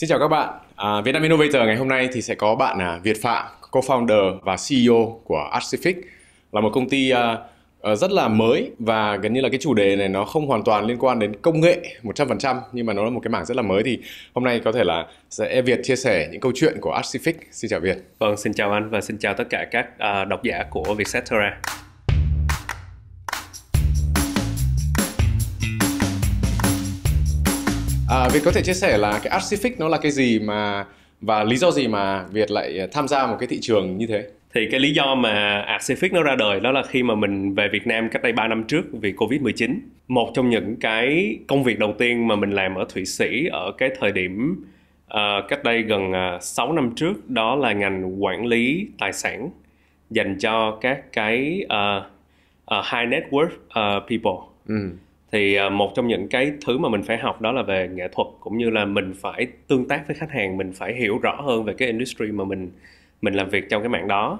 Xin chào các bạn. À, Vietnam Innovator ngày hôm nay thì sẽ có bạn à, Việt Phạm, co-founder và CEO của Arcific, là một công ty à, ờ, rất là mới và gần như là cái chủ đề này nó không hoàn toàn liên quan đến công nghệ 100% nhưng mà nó là một cái mảng rất là mới thì hôm nay có thể là sẽ Việt chia sẻ những câu chuyện của Arcific. Xin chào Việt. Vâng, xin chào anh và xin chào tất cả các uh, độc giả của Vietcetera. À, Việt có thể chia sẻ là cái Artific nó là cái gì mà và lý do gì mà Việt lại à, tham gia một cái thị trường như thế? Thì cái lý do mà Artific nó ra đời đó là khi mà mình về Việt Nam cách đây 3 năm trước vì Covid-19. Một trong những cái công việc đầu tiên mà mình làm ở Thụy Sĩ ở cái thời điểm uh, cách đây gần à, uh, 6 năm trước đó là ngành quản lý tài sản dành cho các cái uh, uh, high net worth uh, people. Ừ thì à, một trong những cái thứ mà mình phải học đó là về nghệ thuật cũng như là mình phải tương tác với khách hàng mình phải hiểu rõ hơn về cái industry mà mình mình làm việc trong cái mạng đó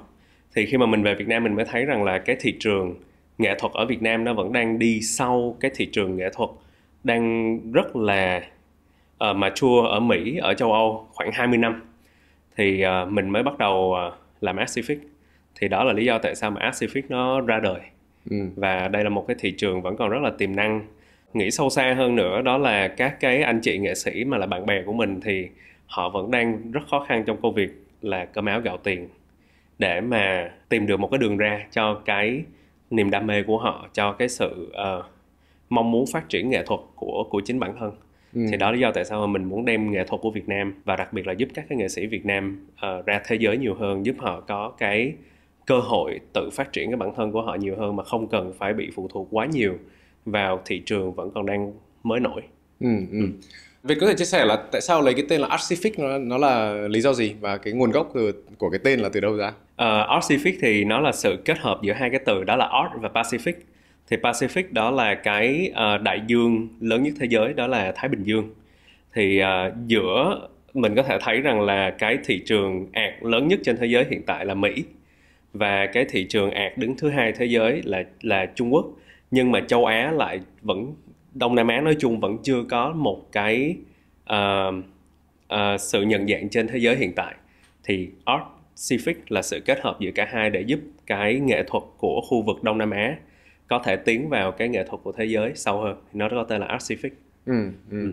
thì khi mà mình về Việt Nam mình mới thấy rằng là cái thị trường nghệ thuật ở Việt Nam nó vẫn đang đi sau cái thị trường nghệ thuật đang rất là uh, mature ở Mỹ ở châu Âu khoảng 20 năm thì uh, mình mới bắt đầu uh, làm Artific thì đó là lý do tại sao mà Artific nó ra đời Ừ. và đây là một cái thị trường vẫn còn rất là tiềm năng nghĩ sâu xa hơn nữa đó là các cái anh chị nghệ sĩ mà là bạn bè của mình thì họ vẫn đang rất khó khăn trong công việc là cơm áo gạo tiền để mà tìm được một cái đường ra cho cái niềm đam mê của họ cho cái sự uh, mong muốn phát triển nghệ thuật của của chính bản thân ừ. thì đó là lý do tại sao mà mình muốn đem nghệ thuật của Việt Nam và đặc biệt là giúp các cái nghệ sĩ Việt Nam uh, ra thế giới nhiều hơn giúp họ có cái cơ hội tự phát triển cái bản thân của họ nhiều hơn mà không cần phải bị phụ thuộc quá nhiều vào thị trường vẫn còn đang mới nổi. Ừ, ừ. ừ. Vậy có thể chia sẻ là tại sao lấy cái tên là Artific nó nó là lý do gì và cái nguồn gốc từ, của cái tên là từ đâu ra? Uh, ờ, Artific thì nó là sự kết hợp giữa hai cái từ đó là Art và Pacific. Thì Pacific đó là cái uh, đại dương lớn nhất thế giới đó là Thái Bình Dương. Thì uh, giữa mình có thể thấy rằng là cái thị trường ạt lớn nhất trên thế giới hiện tại là Mỹ và cái thị trường ạt đứng thứ hai thế giới là là Trung Quốc nhưng mà châu Á lại vẫn Đông Nam Á nói chung vẫn chưa có một cái uh, uh, sự nhận dạng trên thế giới hiện tại thì Art Pacific là sự kết hợp giữa cả hai để giúp cái nghệ thuật của khu vực Đông Nam Á có thể tiến vào cái nghệ thuật của thế giới sâu hơn nó có tên là Art Pacific. Ừ, ừ. ừ.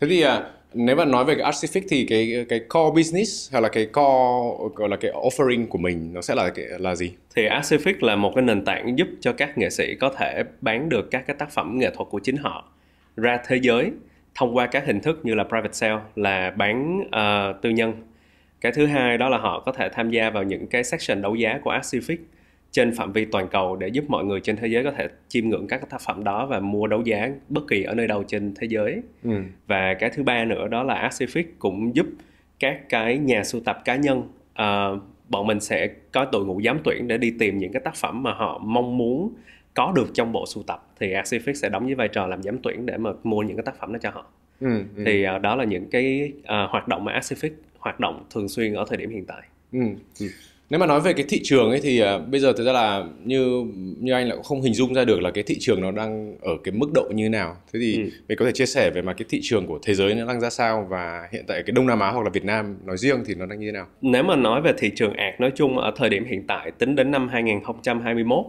Thế thì à, nếu bạn nói về cái Artific thì cái cái core business hay là cái core gọi là cái offering của mình nó sẽ là cái, là gì? Thì Artific là một cái nền tảng giúp cho các nghệ sĩ có thể bán được các cái tác phẩm nghệ thuật của chính họ ra thế giới thông qua các hình thức như là private sale là bán uh, tư nhân. Cái thứ hai đó là họ có thể tham gia vào những cái section đấu giá của Artific trên phạm vi toàn cầu để giúp mọi người trên thế giới có thể chiêm ngưỡng các tác phẩm đó và mua đấu giá bất kỳ ở nơi đâu trên thế giới ừ. và cái thứ ba nữa đó là Artcific cũng giúp các cái nhà sưu tập cá nhân uh, bọn mình sẽ có đội ngũ giám tuyển để đi tìm những cái tác phẩm mà họ mong muốn có được trong bộ sưu tập thì Artcific sẽ đóng với vai trò làm giám tuyển để mà mua những cái tác phẩm đó cho họ ừ, ừ. thì uh, đó là những cái uh, hoạt động mà Artcific hoạt động thường xuyên ở thời điểm hiện tại ừ. Ừ nếu mà nói về cái thị trường ấy thì uh, bây giờ thực ra là như như anh lại không hình dung ra được là cái thị trường nó đang ở cái mức độ như nào thế thì ừ. mình có thể chia sẻ về mà cái thị trường của thế giới nó đang ra sao và hiện tại cái đông nam á hoặc là việt nam nói riêng thì nó đang như thế nào nếu mà nói về thị trường ạc nói chung ở thời điểm hiện tại tính đến năm 2021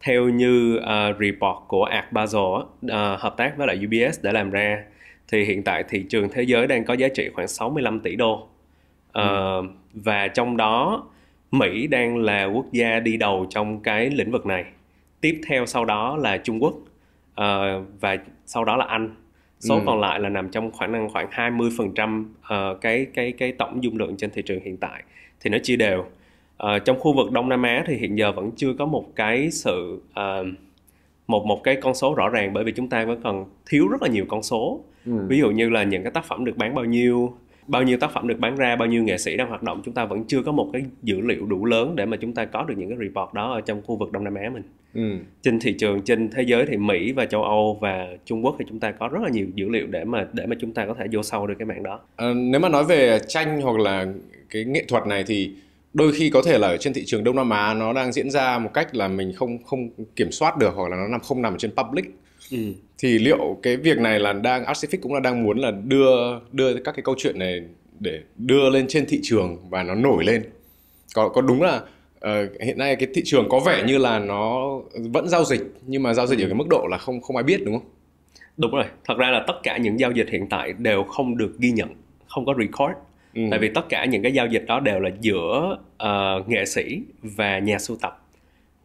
theo như uh, report của ạc basel uh, à, hợp tác với lại ubs đã làm ra thì hiện tại thị trường thế giới đang có giá trị khoảng 65 tỷ đô uh, ừ. Ờ, và trong đó Mỹ đang là quốc gia đi đầu trong cái lĩnh vực này. Tiếp theo sau đó là Trung Quốc uh, và sau đó là Anh. Số ừ. còn lại là nằm trong khoảng năng khoảng 20% uh, ờ, cái cái cái tổng dung lượng trên thị trường hiện tại thì nó chia đều. Uh, trong khu vực Đông Nam Á thì hiện giờ vẫn chưa có một cái sự uh, một một cái con số rõ ràng bởi vì chúng ta vẫn còn thiếu rất là nhiều con số. Ừ. Ví dụ như là những cái tác phẩm được bán bao nhiêu bao nhiêu tác phẩm được bán ra bao nhiêu nghệ sĩ đang hoạt động chúng ta vẫn chưa có một cái dữ liệu đủ lớn để mà chúng ta có được những cái report đó ở trong khu vực đông nam á mình ừ. trên thị trường trên thế giới thì mỹ và châu âu và trung quốc thì chúng ta có rất là nhiều dữ liệu để mà để mà chúng ta có thể vô sâu được cái mạng đó à, nếu mà nói về tranh hoặc là cái nghệ thuật này thì đôi khi có thể là ở trên thị trường Đông Nam Á nó đang diễn ra một cách là mình không không kiểm soát được hoặc là nó nằm không nằm trên public Ừ. Thì liệu cái việc này là đang Artific cũng là đang muốn là đưa đưa các cái câu chuyện này để đưa lên trên thị trường và nó nổi lên. Có có đúng là uh, hiện nay cái thị trường có vẻ như là nó vẫn giao dịch nhưng mà giao dịch ở cái mức độ là không không ai biết đúng không? Đúng rồi. Thật ra là tất cả những giao dịch hiện tại đều không được ghi nhận, không có record. Ừ. Tại vì tất cả những cái giao dịch đó đều là giữa uh, nghệ sĩ và nhà sưu tập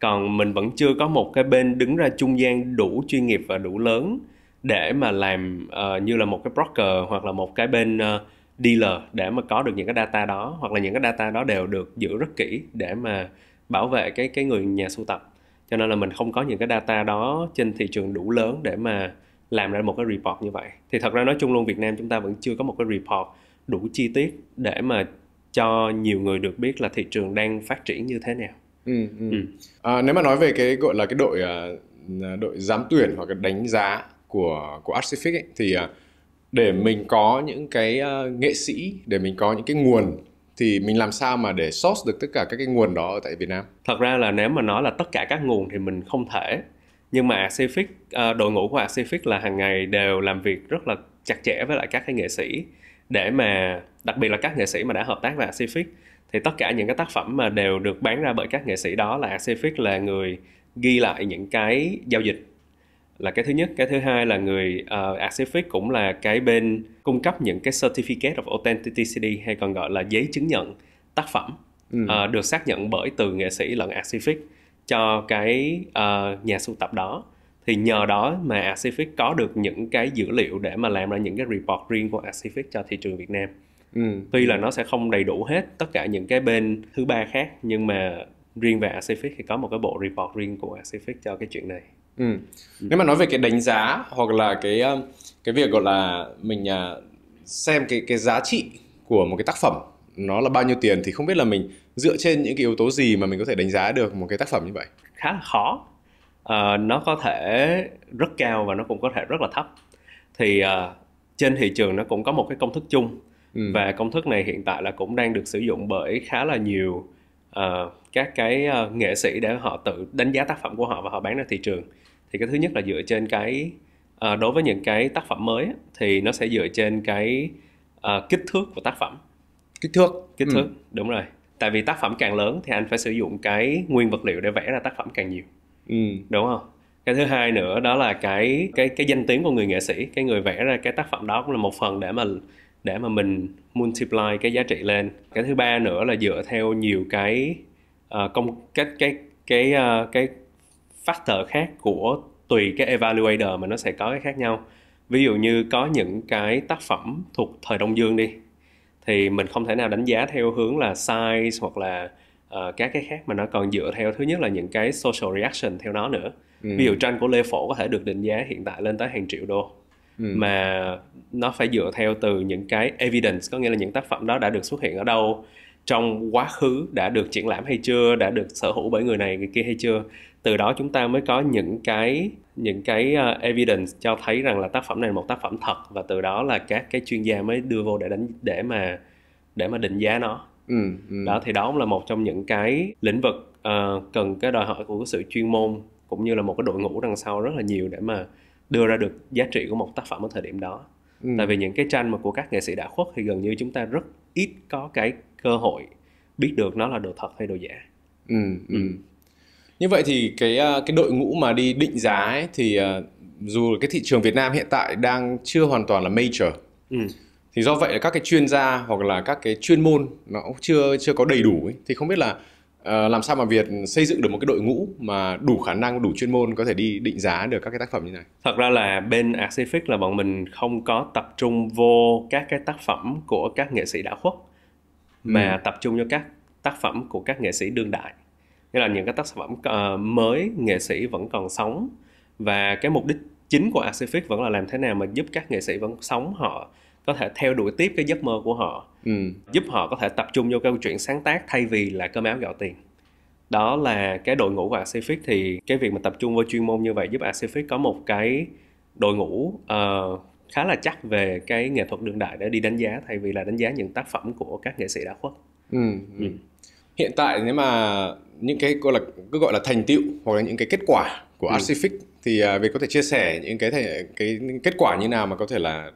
còn mình vẫn chưa có một cái bên đứng ra trung gian đủ chuyên nghiệp và đủ lớn để mà làm uh, như là một cái broker hoặc là một cái bên uh, dealer để mà có được những cái data đó hoặc là những cái data đó đều được giữ rất kỹ để mà bảo vệ cái cái người nhà sưu tập cho nên là mình không có những cái data đó trên thị trường đủ lớn để mà làm ra một cái report như vậy thì thật ra nói chung luôn Việt Nam chúng ta vẫn chưa có một cái report đủ chi tiết để mà cho nhiều người được biết là thị trường đang phát triển như thế nào Ừ, ừ. Ừ. À, nếu mà nói về cái gọi là cái đội à, à, đội giám tuyển hoặc là đánh giá của của Artific ấy, thì à, để mình có những cái nghệ sĩ để mình có những cái nguồn thì mình làm sao mà để source được tất cả các cái nguồn đó ở tại Việt Nam? Thật ra là nếu mà nói là tất cả các nguồn thì mình không thể nhưng mà Pacific đội ngũ của Pacific là hàng ngày đều làm việc rất là chặt chẽ với lại các cái nghệ sĩ để mà đặc biệt là các nghệ sĩ mà đã hợp tác với Pacific thì tất cả những cái tác phẩm mà đều được bán ra bởi các nghệ sĩ đó là Arcific là người ghi lại những cái giao dịch là cái thứ nhất cái thứ hai là người uh, ờ, Arcific cũng là cái bên cung cấp những cái certificate of authenticity hay còn gọi là giấy chứng nhận tác phẩm ừ. uh, được xác nhận bởi từ nghệ sĩ lẫn Arcific cho cái uh, nhà sưu tập đó thì nhờ đó mà Arcific có được những cái dữ liệu để mà làm ra những cái report riêng của Arcific cho thị trường Việt Nam ừ. tuy là nó sẽ không đầy đủ hết tất cả những cái bên thứ ba khác nhưng mà riêng về Pacific thì có một cái bộ report riêng của Pacific cho cái chuyện này ừ. ừ. nếu mà nói về cái đánh giá hoặc là cái ờ, cái việc gọi là mình ờ, xem cái cái giá trị của một cái tác phẩm nó là bao nhiêu tiền thì không biết là mình dựa trên những cái yếu tố gì mà mình có thể đánh giá được một cái tác phẩm như vậy khá là khó à, nó có thể rất cao và nó cũng có thể rất là thấp thì uh, trên thị trường nó cũng có một cái công thức chung Ừ. và công thức này hiện tại là cũng đang được sử dụng bởi khá là nhiều uh, các cái uh, nghệ sĩ để họ tự đánh giá tác phẩm của họ và họ bán ra thị trường thì cái thứ nhất là dựa trên cái uh, đối với những cái tác phẩm mới thì nó sẽ dựa trên cái uh, kích thước của tác phẩm kích thước kích ừ. thước đúng rồi tại vì tác phẩm càng lớn thì anh phải sử dụng cái nguyên vật liệu để vẽ ra tác phẩm càng nhiều ừ. đúng không cái thứ hai nữa đó là cái cái cái danh tiếng của người nghệ sĩ cái người vẽ ra cái tác phẩm đó cũng là một phần để mà để mà mình multiply cái giá trị lên cái thứ ba nữa là dựa theo nhiều cái uh, công cái cái cái uh, cái factor khác của tùy cái evaluator mà nó sẽ có cái khác nhau ví dụ như có những cái tác phẩm thuộc thời đông dương đi thì mình không thể nào đánh giá theo hướng là size hoặc là uh, các cái khác mà nó còn dựa theo thứ nhất là những cái social reaction theo nó nữa ừ. ví dụ tranh của lê phổ có thể được định giá hiện tại lên tới hàng triệu đô Ừ. mà nó phải dựa theo từ những cái evidence có nghĩa là những tác phẩm đó đã được xuất hiện ở đâu trong quá khứ đã được triển lãm hay chưa đã được sở hữu bởi người này người kia hay chưa từ đó chúng ta mới có những cái những cái ờ, evidence cho thấy rằng là tác phẩm này là một tác phẩm thật và từ đó là các cái chuyên gia mới đưa vô để đánh để mà để mà định giá nó ừ, ừ. đó thì đó cũng là một trong những cái lĩnh vực uh, cần cái đòi hỏi của cái sự chuyên môn cũng như là một cái đội ngũ đằng sau rất là nhiều để mà đưa ra được giá trị của một tác phẩm ở thời điểm đó ừ. tại vì những cái tranh mà của các nghệ sĩ đã khuất thì gần như chúng ta rất ít có cái cơ hội biết được nó là đồ thật hay đồ giả ừ, ừ. ừ. như vậy thì cái à, cái đội ngũ mà đi định giá ấy, thì à, dù cái thị trường Việt Nam hiện tại đang chưa hoàn toàn là major ừ. thì do vậy là các cái chuyên gia hoặc là các cái chuyên môn nó cũng chưa chưa có đầy đủ ấy. thì không biết là Ờ, làm sao mà Việt xây dựng được một cái đội ngũ mà đủ khả năng, đủ chuyên môn có thể đi định giá được các cái tác phẩm như này? Thật ra là bên Pacific là bọn mình không có tập trung vô các cái tác phẩm của các nghệ sĩ đã khuất ừ. mà ừ. tập trung cho các tác phẩm của các nghệ sĩ đương đại. Nghĩa là những cái tác phẩm uh, mới nghệ sĩ vẫn còn sống và cái mục đích chính của Pacific vẫn là làm thế nào mà giúp các nghệ sĩ vẫn sống họ có thể theo đuổi tiếp cái giấc mơ của họ ừ. giúp họ có thể tập trung vô câu chuyện sáng tác thay vì là cơm áo gạo tiền đó là cái đội ngũ của Acific thì cái việc mà tập trung vào chuyên môn như vậy giúp Acific có một cái đội ngũ uh, khá là chắc về cái nghệ thuật đương đại để đi đánh giá thay vì là đánh giá những tác phẩm của các nghệ sĩ đã khuất. Ừ. ừ. ừ. Hiện tại nếu mà những cái gọi là cứ gọi là thành tựu hoặc là những cái kết quả của ừ. thì uh, Việt có thể chia sẻ những cái, thể, cái kết quả như nào mà có thể là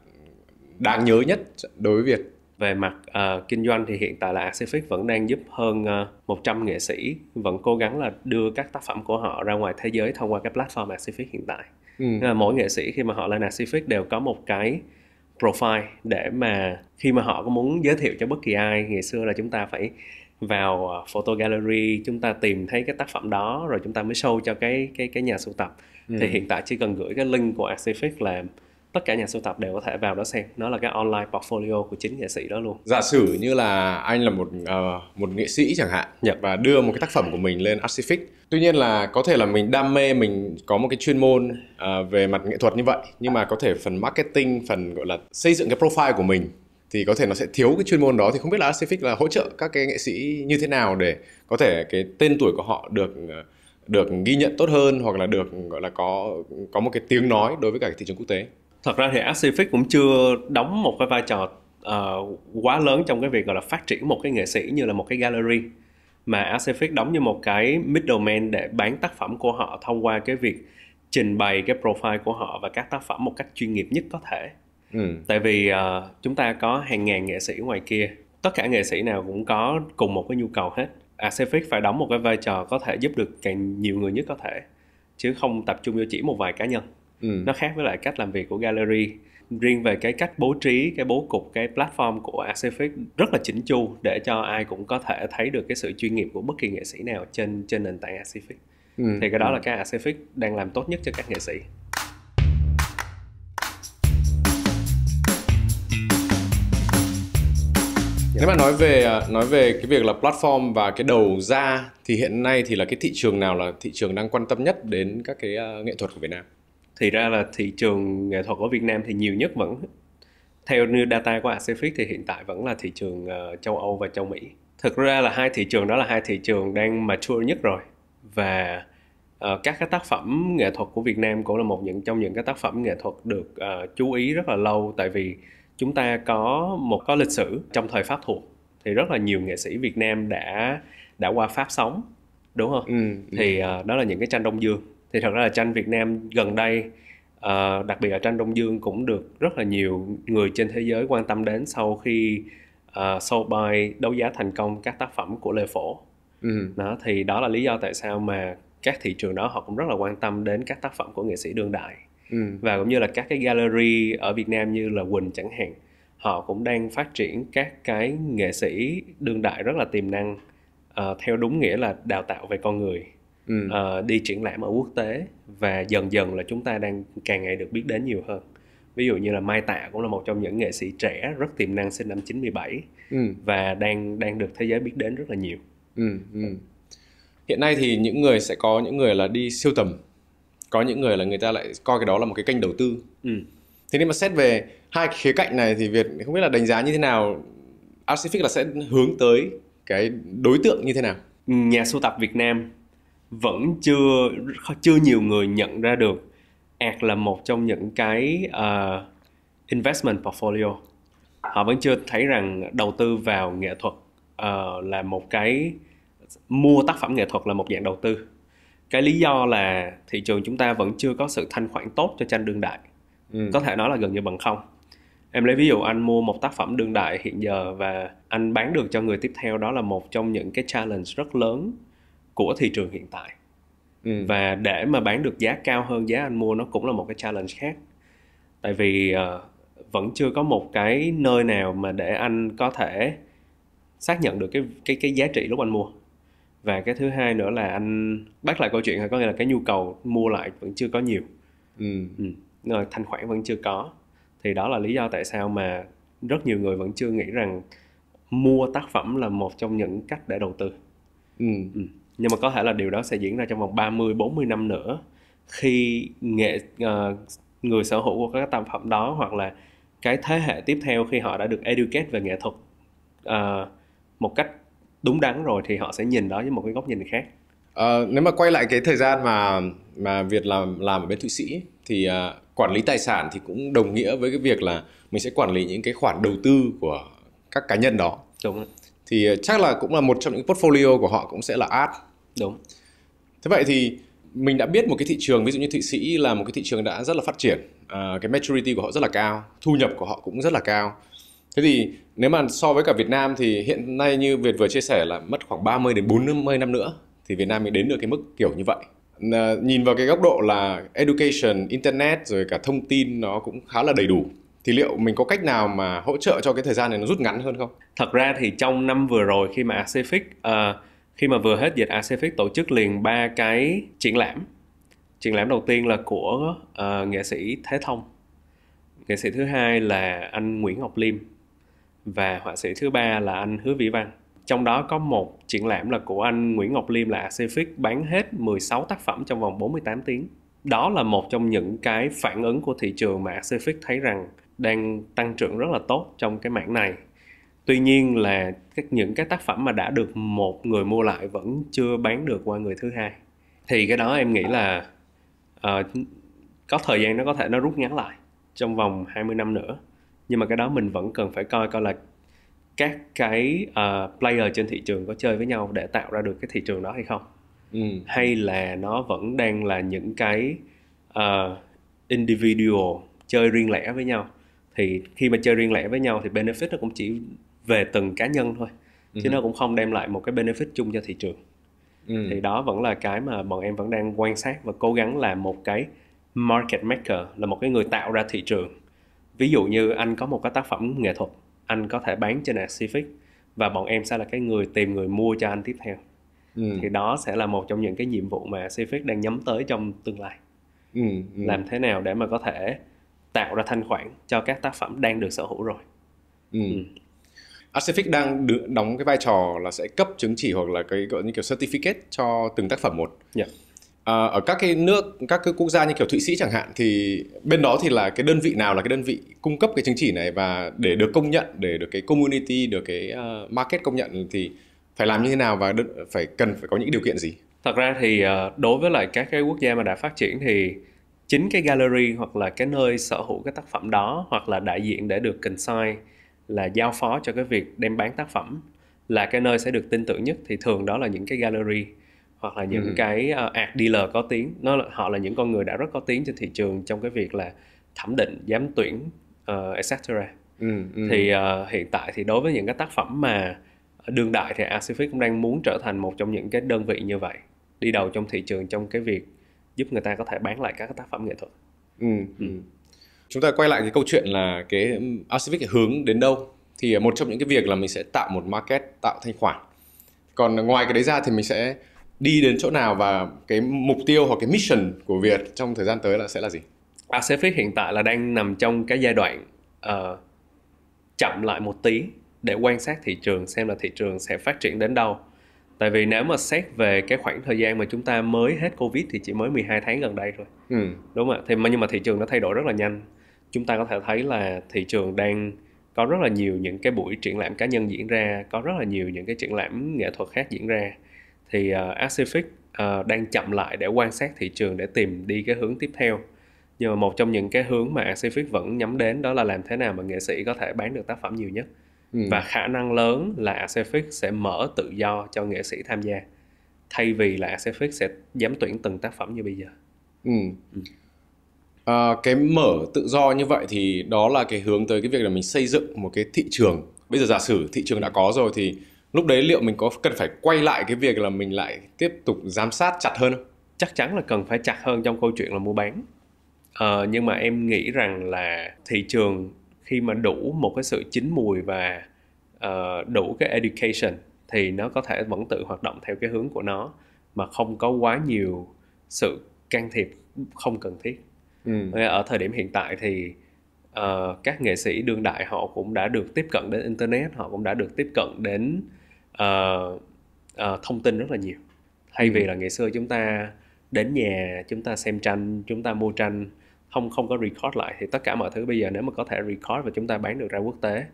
đáng nhớ nhất đối với Việt về mặt uh, kinh doanh thì hiện tại là Acific vẫn đang giúp hơn uh, ờ, 100 nghệ sĩ vẫn cố gắng là đưa các tác phẩm của họ ra ngoài thế giới thông qua cái platform Acific hiện tại. Ừ. mỗi nghệ sĩ khi mà họ lên Acific đều có một cái profile để mà khi mà họ có muốn giới thiệu cho bất kỳ ai ngày xưa là chúng ta phải vào ờ, photo gallery chúng ta tìm thấy cái tác phẩm đó rồi chúng ta mới show cho cái cái cái nhà sưu tập ừ. thì hiện tại chỉ cần gửi cái link của Acific là tất cả nhà sưu tập đều có thể vào đó xem nó là cái online portfolio của chính nghệ sĩ đó luôn giả sử như là anh là một uh, một nghệ sĩ chẳng hạn yeah. Dạ. và đưa một cái tác phẩm của mình lên Artific tuy nhiên là có thể là mình đam mê mình có một cái chuyên môn uh, về mặt nghệ thuật như vậy nhưng mà có thể phần marketing phần gọi là xây dựng cái profile của mình thì có thể nó sẽ thiếu cái chuyên môn đó thì không biết là Artific là hỗ trợ các cái nghệ sĩ như thế nào để có thể cái tên tuổi của họ được ờ, được ghi nhận tốt hơn hoặc là được gọi là có có một cái tiếng nói đối với cả thị trường quốc tế thật ra thì Pacific cũng chưa đóng một cái vai trò uh, quá lớn trong cái việc gọi là phát triển một cái nghệ sĩ như là một cái gallery mà Pacific đóng như một cái middleman để bán tác phẩm của họ thông qua cái việc trình bày cái profile của họ và các tác phẩm một cách chuyên nghiệp nhất có thể ừ. tại vì uh, chúng ta có hàng ngàn nghệ sĩ ngoài kia tất cả nghệ sĩ nào cũng có cùng một cái nhu cầu hết Pacific phải đóng một cái vai trò có thể giúp được càng nhiều người nhất có thể chứ không tập trung vô chỉ một vài cá nhân Ừ. nó khác với lại cách làm việc của gallery riêng về cái cách bố trí cái bố cục cái platform của Acific rất là chỉnh chu để cho ai cũng có thể thấy được cái sự chuyên nghiệp của bất kỳ nghệ sĩ nào trên trên nền tảng Acific ừ. thì cái đó là ừ. cái Acific đang làm tốt nhất cho các nghệ sĩ Nếu mà nói về nói về cái việc là platform và cái đầu ra thì hiện nay thì là cái thị trường nào là thị trường đang quan tâm nhất đến các cái ờ, nghệ thuật của Việt Nam? thì ra là thị trường nghệ thuật ở Việt Nam thì nhiều nhất vẫn theo như data của Asefic thì hiện tại vẫn là thị trường uh, châu Âu và châu Mỹ. Thực ra là hai thị trường đó là hai thị trường đang mature nhất rồi và uh, các cái tác phẩm nghệ thuật của Việt Nam cũng là một những trong những cái tác phẩm nghệ thuật được uh, chú ý rất là lâu tại vì chúng ta có một có lịch sử trong thời Pháp thuộc thì rất là nhiều nghệ sĩ Việt Nam đã đã qua Pháp sống đúng không? Ừ, thì uh, đó là những cái tranh Đông Dương thì thật ra là tranh Việt Nam gần đây uh, đặc biệt là tranh Đông Dương cũng được rất là nhiều người trên thế giới quan tâm đến sau khi uh, ờ, Soulby đấu giá thành công các tác phẩm của Lê Phổ ừ. đó thì đó là lý do tại sao mà các thị trường đó họ cũng rất là quan tâm đến các tác phẩm của nghệ sĩ đương đại ừ. và cũng như là các cái gallery ở Việt Nam như là Quỳnh chẳng hạn họ cũng đang phát triển các cái nghệ sĩ đương đại rất là tiềm năng uh, theo đúng nghĩa là đào tạo về con người ừ. uh, đi triển lãm ở quốc tế và dần dần là chúng ta đang càng ngày được biết đến nhiều hơn ví dụ như là Mai Tạ cũng là một trong những nghệ sĩ trẻ rất tiềm năng sinh năm 97 ừ. và đang đang được thế giới biết đến rất là nhiều ừ, ừ. hiện nay thì những người sẽ có những người là đi siêu tầm có những người là người ta lại coi cái đó là một cái kênh đầu tư ừ. thế nên mà xét về hai khía cạnh này thì Việt không biết là đánh giá như thế nào Artific là sẽ hướng tới cái đối tượng như thế nào ừ, nhà sưu tập Việt Nam vẫn chưa chưa nhiều người nhận ra được ad là một trong những cái uh, investment portfolio họ vẫn chưa thấy rằng đầu tư vào nghệ thuật uh, là một cái mua tác phẩm nghệ thuật là một dạng đầu tư cái lý do là thị trường chúng ta vẫn chưa có sự thanh khoản tốt cho tranh đương đại ừ. có thể nói là gần như bằng không em lấy ví dụ anh mua một tác phẩm đương đại hiện giờ và anh bán được cho người tiếp theo đó là một trong những cái challenge rất lớn của thị trường hiện tại ừ. và để mà bán được giá cao hơn giá anh mua nó cũng là một cái challenge khác tại vì uh, vẫn chưa có một cái nơi nào mà để anh có thể xác nhận được cái cái cái giá trị lúc anh mua và cái thứ hai nữa là anh bắt lại câu chuyện hay có nghĩa là cái nhu cầu mua lại vẫn chưa có nhiều ừ. Ừ. rồi thanh khoản vẫn chưa có thì đó là lý do tại sao mà rất nhiều người vẫn chưa nghĩ rằng mua tác phẩm là một trong những cách để đầu tư ừ. Ừ nhưng mà có thể là điều đó sẽ diễn ra trong vòng 30 40 năm nữa khi nghệ uh, người sở hữu của các tác phẩm đó hoặc là cái thế hệ tiếp theo khi họ đã được educate về nghệ thuật uh, một cách đúng đắn rồi thì họ sẽ nhìn đó với một cái góc nhìn khác uh, nếu mà quay lại cái thời gian mà mà Việt làm làm ở bên Thụy Sĩ thì uh, quản lý tài sản thì cũng đồng nghĩa với cái việc là mình sẽ quản lý những cái khoản đầu tư của các cá nhân đó đúng thì ờ, chắc là cũng là một trong những portfolio của họ cũng sẽ là art đúng thế vậy thì mình đã biết một cái thị trường ví dụ như thụy sĩ là một cái thị trường đã rất là phát triển à, cái maturity của họ rất là cao thu nhập của họ cũng rất là cao thế thì nếu mà so với cả Việt Nam thì hiện nay như Việt vừa chia sẻ là mất khoảng 30 đến 40 năm nữa thì Việt Nam mới đến được cái mức kiểu như vậy à, nhìn vào cái góc độ là education internet rồi cả thông tin nó cũng khá là đầy đủ thì liệu mình có cách nào mà hỗ trợ cho cái thời gian này nó rút ngắn hơn không? Thật ra thì trong năm vừa rồi khi mà Asefic uh, khi mà vừa hết dịch Asefic tổ chức liền ba cái triển lãm. Triển lãm đầu tiên là của uh, nghệ sĩ Thế Thông. Nghệ sĩ thứ hai là anh Nguyễn Ngọc Liêm và họa sĩ thứ ba là anh Hứa Vĩ Văn. Trong đó có một triển lãm là của anh Nguyễn Ngọc Liêm là Asefic bán hết 16 tác phẩm trong vòng 48 tiếng. Đó là một trong những cái phản ứng của thị trường mà Asefic thấy rằng đang tăng trưởng rất là tốt trong cái mảng này tuy nhiên là các những cái tác phẩm mà đã được một người mua lại vẫn chưa bán được qua người thứ hai thì cái đó em nghĩ là uh, có thời gian nó có thể nó rút ngắn lại trong vòng 20 năm nữa nhưng mà cái đó mình vẫn cần phải coi coi là các cái uh, player trên thị trường có chơi với nhau để tạo ra được cái thị trường đó hay không ừ. hay là nó vẫn đang là những cái uh, individual chơi riêng lẻ với nhau thì khi mà chơi riêng lẻ với nhau thì benefit nó cũng chỉ về từng cá nhân thôi chứ uh-huh. nó cũng không đem lại một cái benefit chung cho thị trường uh-huh. thì đó vẫn là cái mà bọn em vẫn đang quan sát và cố gắng làm một cái market maker là một cái người tạo ra thị trường ví dụ như anh có một cái tác phẩm nghệ thuật anh có thể bán trên Pacific và bọn em sẽ là cái người tìm người mua cho anh tiếp theo ừ. thì đó sẽ là một trong những cái nhiệm vụ mà Pacific đang nhắm tới trong tương lai ừ. Ừ. làm thế nào để mà có thể tạo ra thanh khoản cho các tác phẩm đang được sở hữu rồi ừ. Ừ. Acific đang được đóng cái vai trò là sẽ cấp chứng chỉ hoặc là cái gọi như kiểu certificate cho từng tác phẩm một. Yeah. Dạ. À, ở các cái nước, các cái quốc gia như kiểu Thụy Sĩ chẳng hạn thì bên đó thì là cái đơn vị nào là cái đơn vị cung cấp cái chứng chỉ này và để được công nhận, để được cái community, được cái uh, market công nhận thì phải làm như thế nào và đơn, phải cần phải có những điều kiện gì? Thật ra thì ờ, đối với lại các cái quốc gia mà đã phát triển thì chính cái gallery hoặc là cái nơi sở hữu cái tác phẩm đó hoặc là đại diện để được consign là giao phó cho cái việc đem bán tác phẩm là cái nơi sẽ được tin tưởng nhất thì thường đó là những cái gallery hoặc là những ừ. cái uh, art dealer có tiếng nó là, họ là những con người đã rất có tiếng trên thị trường trong cái việc là thẩm định giám tuyển uh, ờ, etc ừ, ừ. thì uh, hiện tại thì đối với những cái tác phẩm mà đương đại thì Acific cũng đang muốn trở thành một trong những cái đơn vị như vậy đi đầu trong thị trường trong cái việc giúp người ta có thể bán lại các tác phẩm nghệ thuật ừ, ừ, ừ. chúng ta quay lại cái câu chuyện là cái ừ, Arcivic hướng đến đâu thì ờ, một trong những cái việc là mình sẽ tạo một market tạo thanh khoản còn ngoài cái đấy ra thì mình sẽ đi đến chỗ nào và cái mục tiêu hoặc cái mission của Việt trong thời gian tới là sẽ là gì? Pacific hiện tại là đang nằm trong cái giai đoạn uh, chậm lại một tí để quan sát thị trường xem là thị trường sẽ phát triển đến đâu Tại vì nếu mà xét về cái khoảng thời gian mà chúng ta mới hết Covid thì chỉ mới 12 tháng gần đây rồi. Ừ. Đúng ạ. Thì mà nhưng mà thị trường nó thay đổi rất là nhanh. Chúng ta có thể thấy là thị trường đang có rất là nhiều những cái buổi triển lãm cá nhân diễn ra, có rất là nhiều những cái triển lãm nghệ thuật khác diễn ra. Thì uh, ờ, Pacific uh, ờ, đang chậm lại để quan sát thị trường để tìm đi cái hướng tiếp theo. Nhưng mà một trong những cái hướng mà Pacific vẫn nhắm đến đó là làm thế nào mà nghệ sĩ có thể bán được tác phẩm nhiều nhất. Ừ Ừ. và khả năng lớn là Acefix sẽ mở tự do cho nghệ sĩ tham gia thay vì là Acefix sẽ giám tuyển từng tác phẩm như bây giờ ừ. Ừ. À, cái mở tự do như vậy thì đó là cái hướng tới cái việc là mình xây dựng một cái thị trường bây giờ giả sử thị trường đã có rồi thì lúc đấy liệu mình có cần phải quay lại cái việc là mình lại tiếp tục giám sát chặt hơn không? chắc chắn là cần phải chặt hơn trong câu chuyện là mua bán à, nhưng mà em nghĩ rằng là thị trường khi mà đủ một cái sự chín mùi và uh, đủ cái education thì nó có thể vẫn tự hoạt động theo cái hướng của nó mà không có quá nhiều sự can thiệp không cần thiết ừ. ở thời điểm hiện tại thì uh, các nghệ sĩ đương đại họ cũng đã được tiếp cận đến internet họ cũng đã được tiếp cận đến uh, uh, thông tin rất là nhiều thay ừ. vì là ngày xưa chúng ta đến nhà chúng ta xem tranh chúng ta mua tranh không không có record lại thì tất cả mọi thứ bây giờ nếu mà có thể record và chúng ta bán được ra quốc tế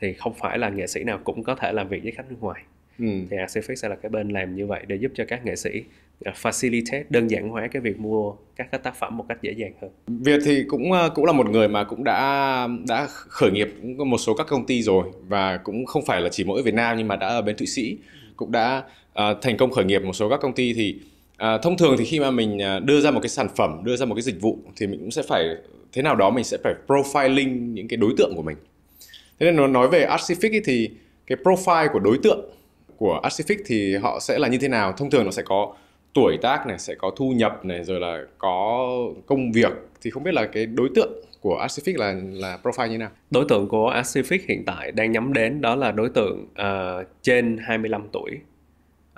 thì không phải là nghệ sĩ nào cũng có thể làm việc với khách nước ngoài ừ. thì Artifix sẽ là cái bên làm như vậy để giúp cho các nghệ sĩ à, facilitate đơn giản hóa cái việc mua các cái tác phẩm một cách dễ dàng hơn. Việt thì cũng à, cũng là một người mà cũng đã đã khởi nghiệp một số các công ty rồi và cũng không phải là chỉ mỗi Việt Nam nhưng mà đã ở bên Thụy Sĩ cũng đã uh, thành công khởi nghiệp một số các công ty thì À, thông thường thì khi mà mình à, đưa ra một cái sản phẩm, đưa ra một cái dịch vụ thì mình cũng sẽ phải thế nào đó mình sẽ phải profiling những cái đối tượng của mình. Thế nên nó nói về Artific thì cái profile của đối tượng của Artific thì họ sẽ là như thế nào? Thông thường nó sẽ có tuổi tác này, sẽ có thu nhập này, rồi là có công việc thì không biết là cái đối tượng của Artific là là profile như nào? Đối tượng của Artific hiện tại đang nhắm đến đó là đối tượng uh, trên 25 tuổi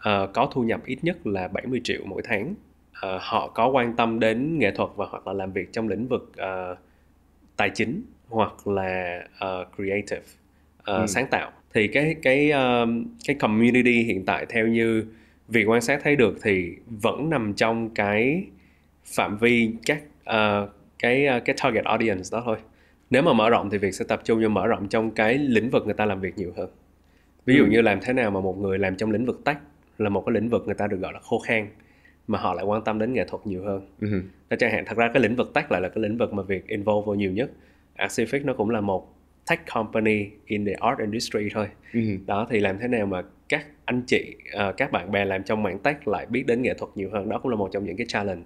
uh, có thu nhập ít nhất là 70 triệu mỗi tháng uh, họ có quan tâm đến nghệ thuật và hoặc là làm việc trong lĩnh vực uh, tài chính hoặc là uh, creative uh, ừ. sáng tạo thì cái cái uh, cái community hiện tại theo như việc quan sát thấy được thì vẫn nằm trong cái phạm vi các uh, cái cái target audience đó thôi nếu mà mở rộng thì việc sẽ tập trung vô mở rộng trong cái lĩnh vực người ta làm việc nhiều hơn ví dụ ừ. như làm thế nào mà một người làm trong lĩnh vực tech là một cái lĩnh vực người ta được gọi là khô khan mà họ lại quan tâm đến nghệ thuật nhiều hơn uh-huh. chẳng hạn thật ra cái lĩnh vực tech lại là cái lĩnh vực mà việc involve vô nhiều nhất Pacific nó cũng là một tech company in the art industry thôi uh-huh. đó thì làm thế nào mà các anh chị uh, các bạn bè làm trong mảng tech lại biết đến nghệ thuật nhiều hơn đó cũng là một trong những cái challenge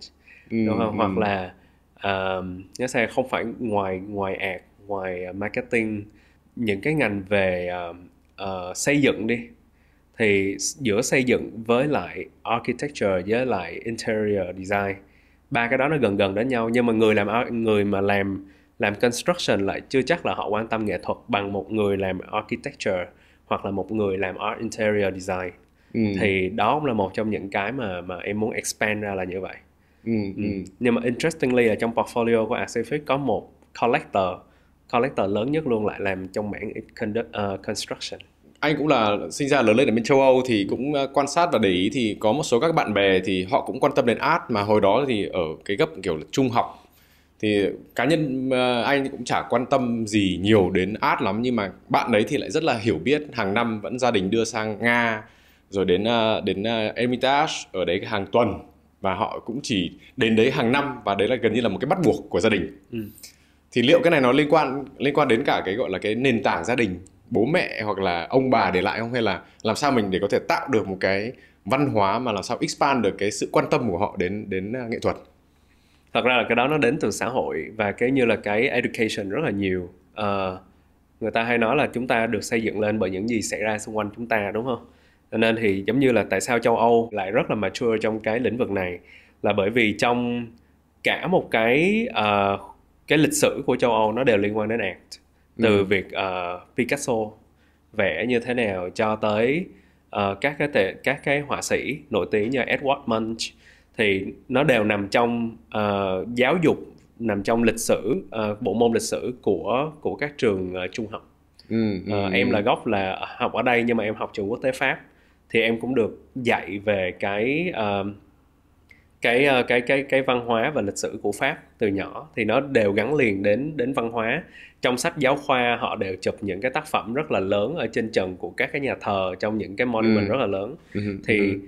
uh-huh. đúng không hoặc là uh, nó sẽ không phải ngoài ngoài ạt ngoài marketing những cái ngành về uh, uh, xây dựng đi thì giữa xây dựng với lại architecture với lại interior design ba cái đó nó gần gần đến nhau nhưng mà người làm người mà làm làm construction lại chưa chắc là họ quan tâm nghệ thuật bằng một người làm architecture hoặc là một người làm art interior design ừ. thì đó cũng là một trong những cái mà mà em muốn expand ra là như vậy ừ. Ừ. ừ. nhưng mà interestingly là trong portfolio của Acific có một collector collector lớn nhất luôn lại làm trong mảng uh, construction anh cũng là sinh ra lớn lên ở bên châu Âu thì cũng ờ, quan sát và để ý thì có một số các bạn bè thì họ cũng quan tâm đến art mà hồi đó thì ở cái gấp kiểu là trung học thì cá nhân ờ, anh cũng chả quan tâm gì nhiều đến art lắm nhưng mà bạn đấy thì lại rất là hiểu biết hàng năm vẫn gia đình đưa sang nga rồi đến ờ, đến Hermitage ở đấy hàng tuần và họ cũng chỉ đến đấy hàng năm và đấy là gần như là một cái bắt buộc của gia đình ừ. thì liệu cái này nó liên quan liên quan đến cả cái gọi là cái nền tảng gia đình bố mẹ hoặc là ông bà để lại không hay là làm sao mình để có thể tạo được một cái văn hóa mà làm sao expand được cái sự quan tâm của họ đến đến à, nghệ thuật thật ra là cái đó nó đến từ xã hội và cái như là cái education rất là nhiều uh, người ta hay nói là chúng ta được xây dựng lên bởi những gì xảy ra xung quanh chúng ta đúng không cho nên thì giống như là tại sao châu âu lại rất là mature trong cái lĩnh vực này là bởi vì trong cả một cái uh, cái lịch sử của châu âu nó đều liên quan đến art từ ừ. việc uh, Picasso vẽ như thế nào cho tới uh, các cái tệ, các cái họa sĩ nổi tiếng như Edward Munch thì nó đều nằm trong uh, giáo dục nằm trong lịch sử uh, bộ môn lịch sử của của các trường uh, trung học ừ, uh, ừ, em là gốc là học ở đây nhưng mà em học trường quốc tế pháp thì em cũng được dạy về cái uh, cái ờ, cái cái cái văn hóa và lịch sử của Pháp từ nhỏ thì nó đều gắn liền đến đến văn hóa. Trong sách giáo khoa họ đều chụp những cái tác phẩm rất là lớn ở trên trần của các cái nhà thờ trong những cái monument ừ. rất là lớn. Ừ. ừ thì ừ.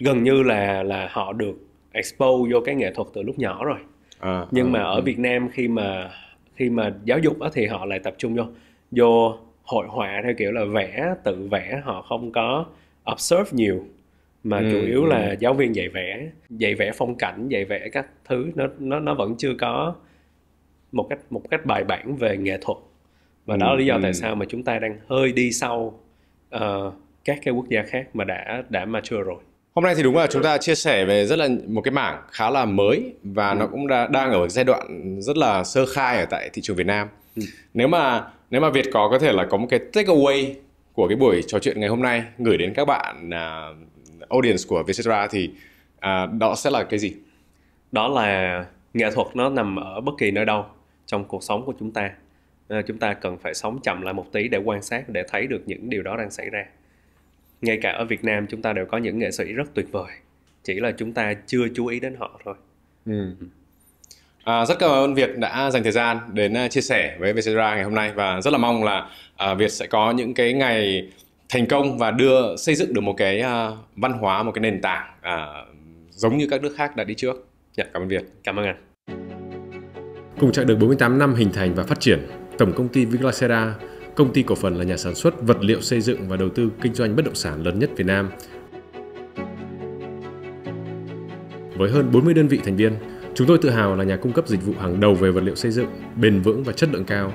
gần như là là họ được expose vô cái nghệ thuật từ lúc nhỏ rồi. À, Nhưng à, mà ở ừ. Việt Nam khi mà khi mà giáo dục á, thì họ lại tập trung vô vô hội họa theo kiểu là vẽ tự vẽ họ không có observe nhiều mà ừ, chủ yếu ừ. là giáo viên dạy vẽ dạy vẽ phong cảnh dạy vẽ các thứ nó nó nó vẫn chưa có một cách một cách bài bản về nghệ thuật và ừ, đó là lý do ừ. tại sao mà chúng ta đang hơi đi sau uh, các cái quốc gia khác mà đã đã mature rồi Hôm nay thì đúng là chúng ta chia sẻ về rất là một cái mảng khá là mới và ừ. nó cũng đã đang ở giai đoạn rất là sơ khai ở tại thị trường Việt Nam. Ừ. Nếu mà nếu mà Việt có có thể là có một cái takeaway của cái buổi trò chuyện ngày hôm nay gửi đến các bạn à, audience của Vietcetera thì à, đó sẽ là cái gì? Đó là nghệ thuật nó nằm ở bất kỳ nơi đâu trong cuộc sống của chúng ta. À, chúng ta cần phải sống chậm lại một tí để quan sát để thấy được những điều đó đang xảy ra. Ngay cả ở Việt Nam chúng ta đều có những nghệ sĩ rất tuyệt vời, chỉ là chúng ta chưa chú ý đến họ thôi. Ừ. À, rất cảm ơn Việt đã dành thời gian đến à, chia sẻ với Vietcetera ngày hôm nay và rất là mong là à, Việt sẽ có những cái ngày thành công và đưa xây dựng được một cái uh, văn hóa một cái nền tảng uh, giống như các nước khác đã đi trước. Dạ, cảm ơn Việt. Cảm ơn anh. Cùng chạy được 48 năm hình thành và phát triển, tổng công ty Viglacera, công ty cổ phần là nhà sản xuất vật liệu xây dựng và đầu tư kinh doanh bất động sản lớn nhất Việt Nam. Với hơn 40 đơn vị thành viên, chúng tôi tự hào là nhà cung cấp dịch vụ hàng đầu về vật liệu xây dựng, bền vững và chất lượng cao,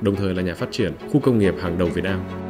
đồng thời là nhà phát triển khu công nghiệp hàng đầu Việt Nam.